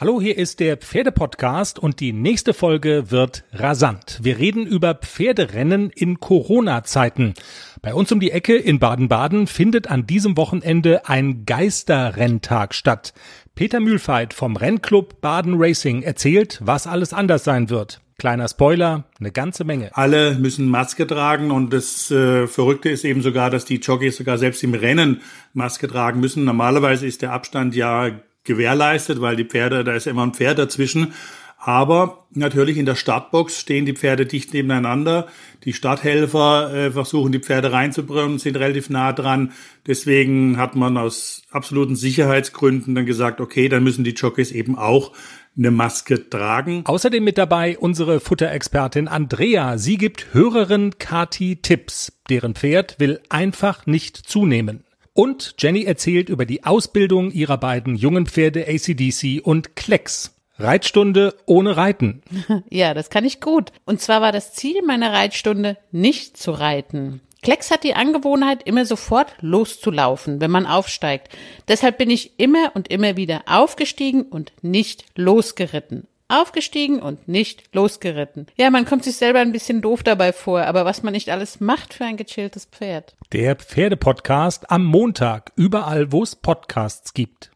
Hallo, hier ist der Pferdepodcast und die nächste Folge wird rasant. Wir reden über Pferderennen in Corona-Zeiten. Bei uns um die Ecke in Baden-Baden findet an diesem Wochenende ein Geisterrenntag statt. Peter Mühlfeit vom Rennclub Baden Racing erzählt, was alles anders sein wird. Kleiner Spoiler, eine ganze Menge. Alle müssen Maske tragen und das äh, Verrückte ist eben sogar, dass die Jockeys sogar selbst im Rennen Maske tragen müssen. Normalerweise ist der Abstand ja gewährleistet, weil die Pferde, da ist immer ein Pferd dazwischen. Aber natürlich in der Startbox stehen die Pferde dicht nebeneinander. Die Starthelfer äh, versuchen die Pferde reinzubringen, sind relativ nah dran. Deswegen hat man aus absoluten Sicherheitsgründen dann gesagt, okay, dann müssen die Jockeys eben auch eine Maske tragen. Außerdem mit dabei unsere Futterexpertin Andrea. Sie gibt Hörerin Kati Tipps. Deren Pferd will einfach nicht zunehmen. Und Jenny erzählt über die Ausbildung ihrer beiden jungen Pferde ACDC und Klecks. Reitstunde ohne Reiten. Ja, das kann ich gut. Und zwar war das Ziel meiner Reitstunde, nicht zu reiten. Klecks hat die Angewohnheit, immer sofort loszulaufen, wenn man aufsteigt. Deshalb bin ich immer und immer wieder aufgestiegen und nicht losgeritten. Aufgestiegen und nicht losgeritten. Ja, man kommt sich selber ein bisschen doof dabei vor, aber was man nicht alles macht für ein gechilltes Pferd. Der Pferdepodcast am Montag, überall wo es Podcasts gibt.